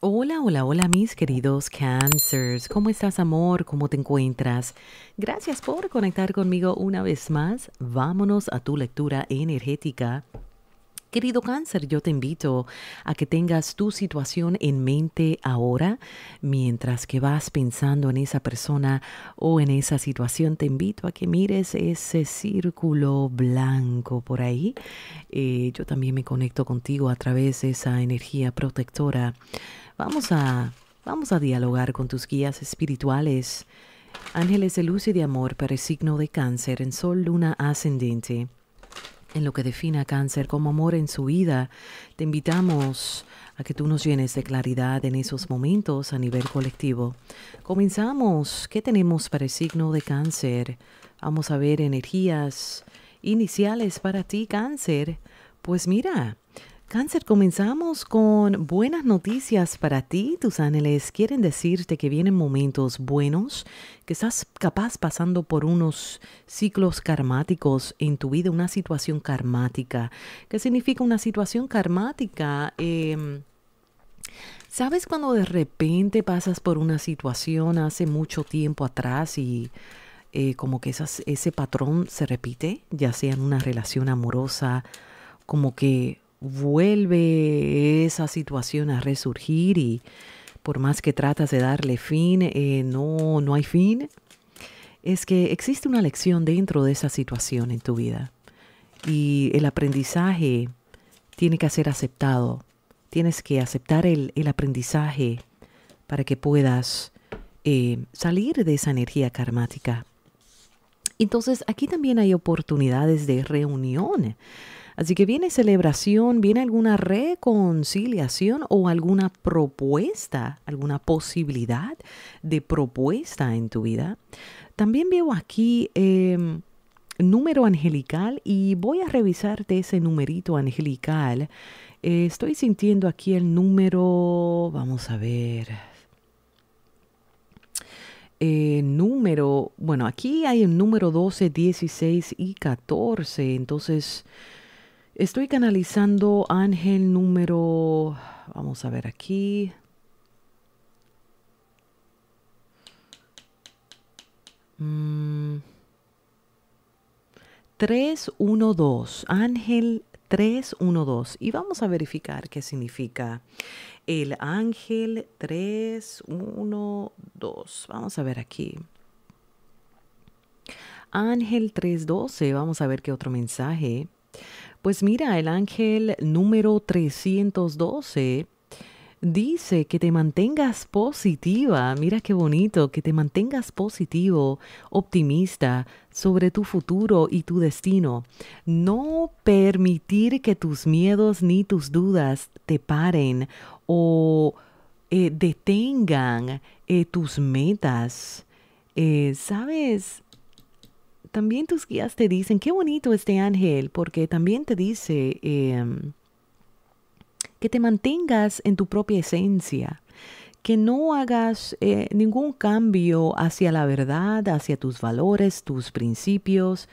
Hola, hola, hola mis queridos cancers. ¿Cómo estás amor? ¿Cómo te encuentras? Gracias por conectar conmigo una vez más. Vámonos a tu lectura energética Querido cáncer, yo te invito a que tengas tu situación en mente ahora, mientras que vas pensando en esa persona o en esa situación, te invito a que mires ese círculo blanco por ahí. Eh, yo también me conecto contigo a través de esa energía protectora. Vamos a, vamos a dialogar con tus guías espirituales. Ángeles de luz y de amor para el signo de cáncer en sol, luna ascendente en lo que defina cáncer como amor en su vida. Te invitamos a que tú nos llenes de claridad en esos momentos a nivel colectivo. Comenzamos. ¿Qué tenemos para el signo de cáncer? Vamos a ver energías iniciales para ti, cáncer. Pues mira, Cáncer, comenzamos con buenas noticias para ti. Tus ángeles quieren decirte que vienen momentos buenos, que estás capaz pasando por unos ciclos karmáticos en tu vida, una situación karmática. ¿Qué significa una situación karmática? Em, ¿Sabes cuando de repente pasas por una situación hace mucho tiempo atrás y... Eh, como que ese patrón se repite, ya sea en una relación amorosa, como que vuelve esa situación a resurgir y por más que tratas de darle fin, eh, no, no hay fin, es que existe una lección dentro de esa situación en tu vida. Y el aprendizaje tiene que ser aceptado. Tienes que aceptar el, aprendizaje para que puedas eh, salir de esa energía karmática. Entonces aquí también hay oportunidades de reunión Así que viene celebración, viene alguna reconciliación o alguna propuesta, alguna posibilidad de propuesta en tu vida. También veo aquí... Em, número angelical y voy a revisarte ese numerito angelical. Eh, estoy sintiendo aquí el número, vamos a ver. Eh, número, bueno, aquí hay el número 12, 16 y 14, entonces Estoy canalizando ángel número, vamos a ver aquí. 312, mm. ángel 312. Y vamos a verificar qué significa el ángel 312. Vamos a ver aquí. Ángel 312, vamos a ver qué otro mensaje pues mira, el ángel número 312 dice que te mantengas positiva, mira qué bonito, que te mantengas positivo, optimista sobre tu futuro y tu destino. No permitir que tus miedos ni tus dudas te paren o eh, detengan eh, tus metas. Eh, ¿Sabes? también tus guías te dicen, qué bonito este ángel, porque también te dice em, que te mantengas en tu propia esencia, que no hagas eh, ningún cambio hacia la verdad, hacia tus valores, tus principios.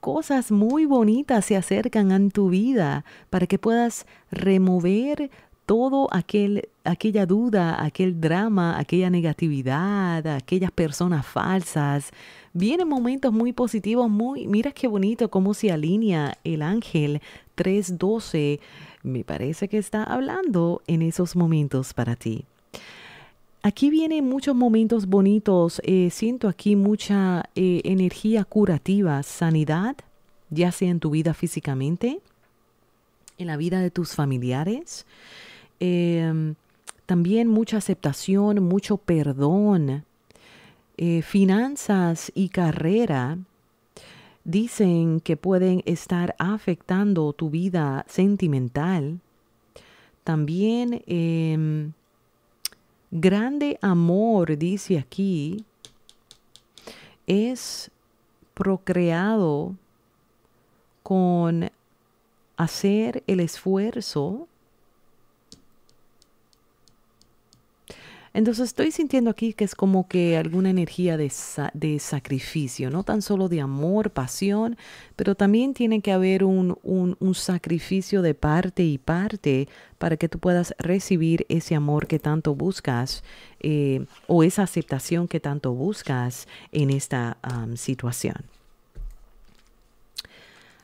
Cosas muy bonitas se acercan a tu vida para que puedas remover todo aquel aquella duda, aquel drama, aquella negatividad, aquellas personas falsas. Vienen momentos muy positivos, muy mira qué bonito cómo se alinea el ángel 312. Me parece que está hablando en esos momentos para ti. Aquí vienen muchos momentos bonitos. Eh, siento aquí mucha eh, energía curativa, sanidad, ya sea en tu vida físicamente, en la vida de tus familiares. Em, también mucha aceptación, mucho perdón. Eh, finanzas y carrera dicen que pueden estar afectando tu vida sentimental. También em, grande amor, dice aquí, es procreado con hacer el esfuerzo Entonces estoy sintiendo aquí que es como que alguna energía de, sacrificio, no tan solo de amor, pasión, pero también tiene que haber un, sacrificio de parte y parte para que tú puedas recibir ese amor que tanto buscas eh, o esa aceptación que tanto buscas en esta situación.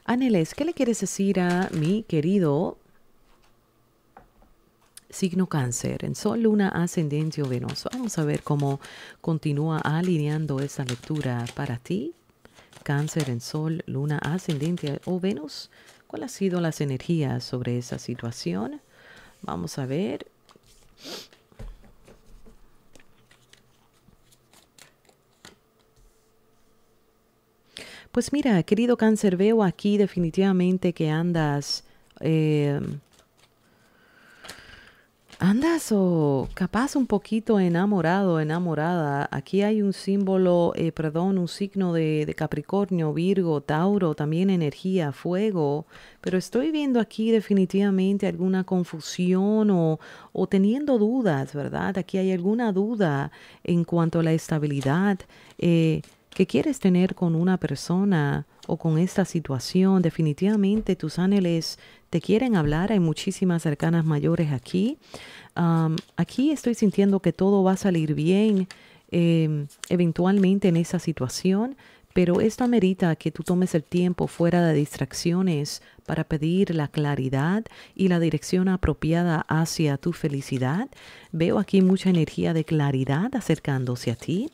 Aneles, ¿qué le quieres decir a mi querido signo cáncer, en sol, luna, ascendente o Venus. Vamos a ver cómo continúa alineando esa lectura para ti. Cáncer en sol, luna, ascendente o Venus. ¿Cuál ha sido las energías sobre esa situación? Vamos a ver. Pues mira, querido cáncer, veo aquí definitivamente que andas eh, andas o capaz un poquito enamorado, enamorada. Aquí hay un símbolo, eh, perdón, un signo de, Capricornio, Virgo, Tauro, también energía, fuego. Pero estoy viendo aquí definitivamente alguna confusión o, o teniendo dudas, ¿verdad? Aquí hay alguna duda en cuanto a la estabilidad. Eh, que quieres tener con una persona o con esta situación, definitivamente tus ángeles te quieren hablar. Hay muchísimas cercanas mayores aquí. aquí estoy sintiendo que todo va a salir bien em, eventualmente en esa situación. Pero esto amerita que tú tomes el tiempo fuera de distracciones para pedir la claridad y la dirección apropiada hacia tu felicidad. Veo aquí mucha energía de claridad acercándose a ti.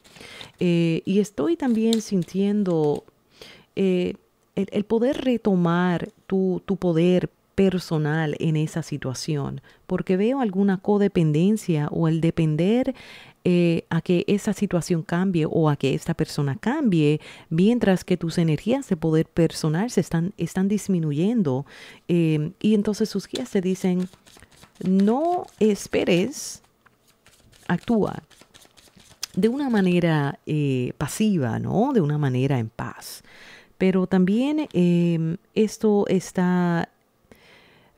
Eh, y estoy también sintiendo eh, el, poder retomar tu, tu poder personal en esa situación, porque veo alguna codependencia o el depender eh, a que esa situación cambie o a que esta persona cambie, mientras que tus energías de poder personal se están, están disminuyendo. Em, y entonces sus guías te dicen, no esperes, actúa de una manera eh, pasiva, ¿no? De una manera en paz. Pero también em, esto está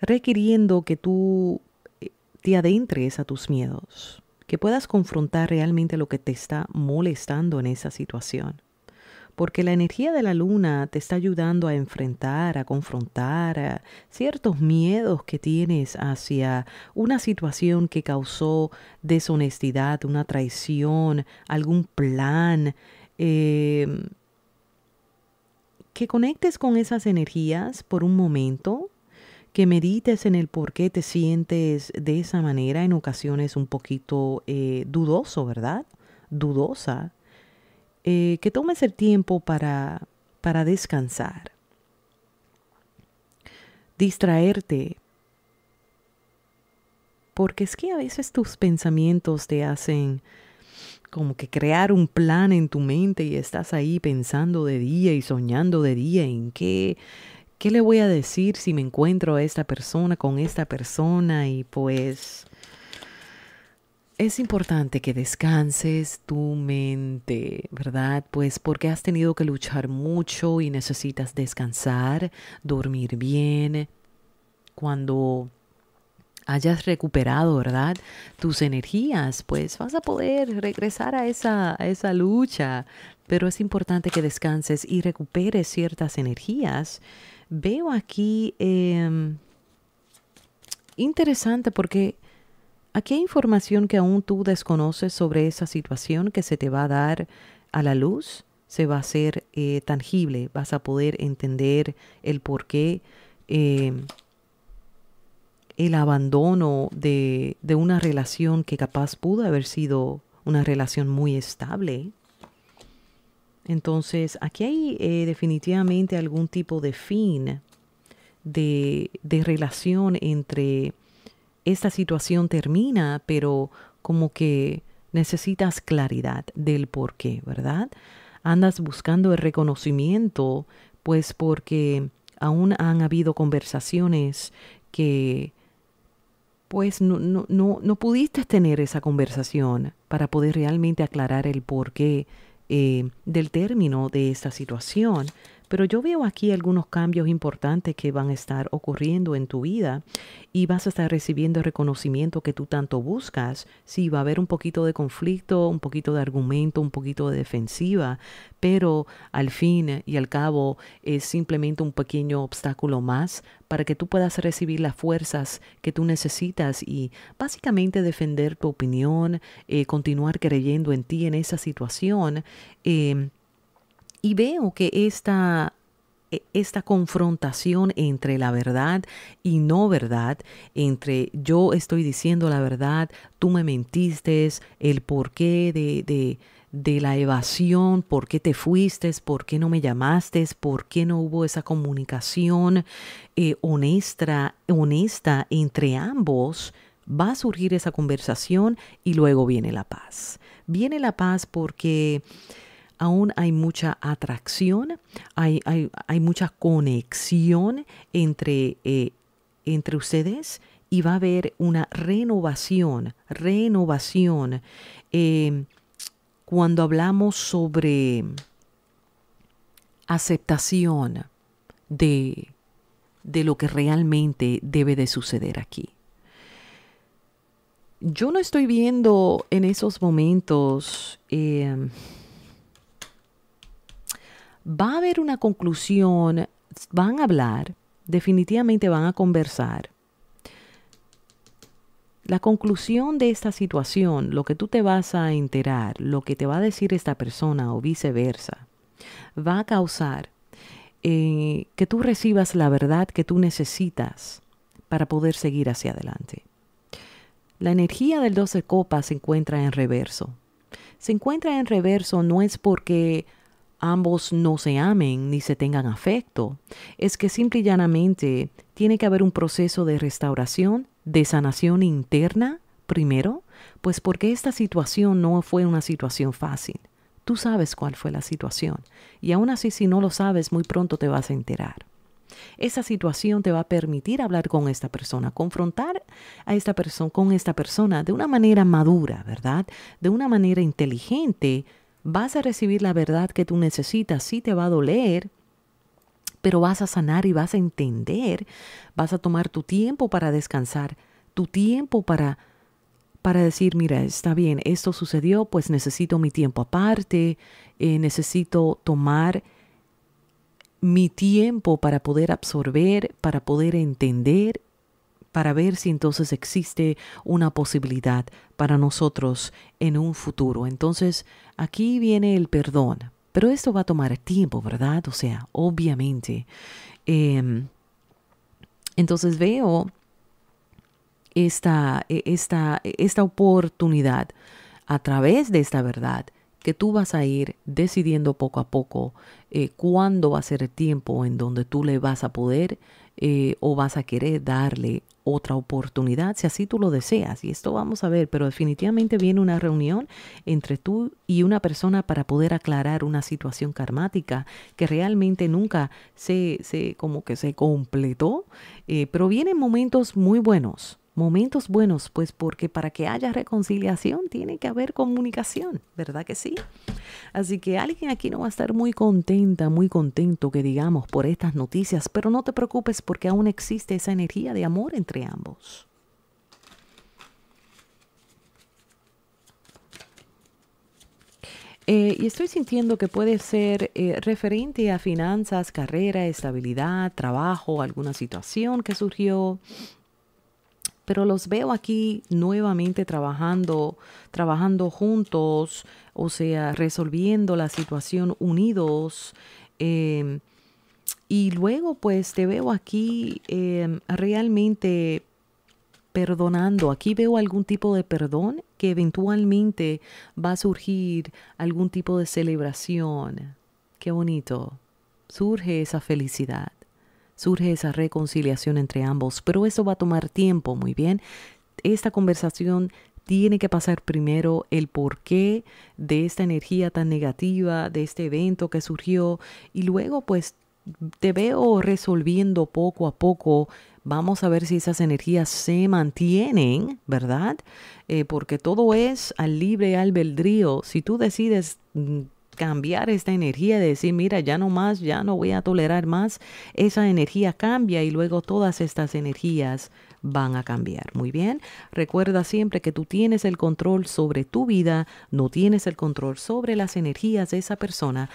requiriendo que tú eh, te adentres a tus miedos, que puedas confrontar realmente lo que te está molestando en esa situación. Porque la energía de la luna te está ayudando a enfrentar, a confrontar ciertos miedos que tienes hacia una situación que causó deshonestidad, una traición, algún plan. Em, que conectes con esas energías por un momento que medites en el por qué te sientes de esa manera, en ocasiones un poquito eh, dudoso, ¿verdad? Dudosa. Eh, que tomes el tiempo para, para descansar, distraerte, porque es que a veces tus pensamientos te hacen como que crear un plan en tu mente y estás ahí pensando de día y soñando de día en qué ¿qué le voy a decir si me encuentro a esta persona con esta persona? Y pues es importante que descanses tu mente, ¿verdad? Pues porque has tenido que luchar mucho y necesitas descansar, dormir bien. Cuando hayas recuperado, ¿verdad? Tus energías, pues vas a poder regresar a esa, a esa lucha pero es importante que descanses y recuperes ciertas energías. Veo aquí em, interesante porque aquí hay información que aún tú desconoces sobre esa situación que se te va a dar a la luz, se va a hacer eh, tangible, vas a poder entender el por qué. Em, el abandono de, de una relación que capaz pudo haber sido una relación muy estable, entonces, aquí hay eh, definitivamente algún tipo de fin de, de relación entre esta situación termina, pero como que necesitas claridad del por qué, ¿verdad? Andas buscando el reconocimiento, pues porque aún han habido conversaciones que pues no, no, no, no pudiste tener esa conversación para poder realmente aclarar el por qué eh, del término de esta situación pero yo veo aquí algunos cambios importantes que van a estar ocurriendo en tu vida y vas a estar recibiendo el reconocimiento que tú tanto buscas. Sí, va a haber un poquito de conflicto, un poquito de argumento, un poquito de defensiva, pero al fin y al cabo es simplemente un pequeño obstáculo más para que tú puedas recibir las fuerzas que tú necesitas y básicamente defender tu opinión, eh, continuar creyendo en ti en esa situación. Eh, y veo que esta, e, esta confrontación entre la verdad y no verdad, entre yo estoy diciendo la verdad, tú me mentiste, el porqué de, de, la evasión, por qué te fuiste, por qué no me llamaste, por qué no hubo esa comunicación eh, honesta, honesta entre ambos, va a surgir esa conversación y luego viene la paz. Viene la paz porque aún hay mucha atracción, hay, hay, mucha conexión entre, eh, entre ustedes y va a haber una renovación, renovación. Em, cuando hablamos sobre aceptación de, lo que realmente debe de suceder aquí. Yo no estoy viendo en esos momentos em, va a haber una conclusión, van a hablar, definitivamente van a conversar. La conclusión de esta situación, lo que tú te vas a enterar, lo que te va a decir esta persona o viceversa, va a causar eh, que tú recibas la verdad que tú necesitas para poder seguir hacia adelante. La energía del 12 copas se encuentra en reverso. Se encuentra en reverso no es porque ambos no se amen ni se tengan afecto, es que simple y llanamente tiene que haber un proceso de restauración, de sanación interna primero, pues porque esta situación no fue una situación fácil. Tú sabes cuál fue la situación y aún así si no lo sabes muy pronto te vas a enterar. Esa situación te va a permitir hablar con esta persona, confrontar a esta persona con esta persona de una manera madura, ¿verdad? De una manera inteligente vas a recibir la verdad que tú necesitas, sí te va a doler, pero vas a sanar y vas a entender, vas a tomar tu tiempo para descansar, tu tiempo para para decir, mira, está bien, esto sucedió, pues necesito mi tiempo aparte, eh, necesito tomar mi tiempo para poder absorber, para poder entender para ver si entonces existe una posibilidad para nosotros en un futuro. Entonces, aquí viene el perdón, pero esto va a tomar tiempo, ¿verdad? O sea, obviamente. Em, entonces veo esta, e, esta, e, esta oportunidad a través de esta verdad que tú vas a ir decidiendo poco a poco eh, cuándo va a ser el tiempo en donde tú le vas a poder eh, o vas a querer darle otra oportunidad si así tú lo deseas. Y esto vamos a ver, pero definitivamente viene una reunión entre tú y una persona para poder aclarar una situación karmática que realmente nunca se, se como que se completó, eh, pero vienen momentos muy buenos momentos buenos, pues porque para que haya reconciliación tiene que haber comunicación, ¿verdad que sí? Así que alguien aquí no va a estar muy contenta, muy contento que digamos por estas noticias, pero no te preocupes porque aún existe esa energía de amor entre ambos. Eh, y estoy sintiendo que puede ser eh, referente a finanzas, carrera, estabilidad, trabajo, alguna situación que surgió, pero los veo aquí nuevamente trabajando, trabajando juntos, o sea, resolviendo la situación unidos. Em, y luego pues te veo aquí em, realmente perdonando. Aquí veo algún tipo de perdón que eventualmente va a surgir algún tipo de celebración. Qué bonito. Surge esa felicidad surge esa reconciliación entre ambos. Pero eso va a tomar tiempo, muy bien. Esta conversación tiene que pasar primero el porqué de esta energía tan negativa, de este evento que surgió, y luego pues te veo resolviendo poco a poco. Vamos a ver si esas energías se mantienen, ¿verdad? Eh, porque todo es al libre albedrío. Si tú decides mm, cambiar esta energía de decir, mira, ya no más, ya no voy a tolerar más, esa energía cambia y luego todas estas energías van a cambiar. Muy bien, recuerda siempre que tú tienes el control sobre tu vida, no tienes el control sobre las energías de esa persona,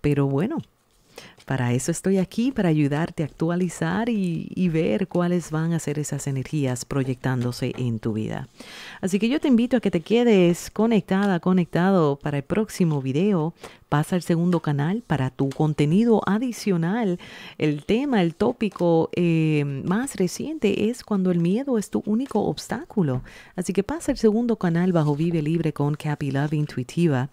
pero bueno, para eso estoy aquí, para ayudarte a actualizar y, ver cuáles van a ser esas energías proyectándose en tu vida. Así que yo te invito a que te quedes conectada, conectado para el próximo video. Pasa al segundo canal para tu contenido adicional. El tema, el tópico eh, más reciente es cuando el miedo es tu único obstáculo. Así que pasa al segundo canal bajo Vive Libre con Capi Love Intuitiva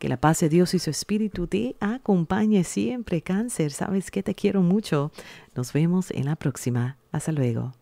que la paz de Dios y su Espíritu te acompañe siempre, cáncer. Sabes que te quiero mucho. Nos vemos en la próxima. Hasta luego.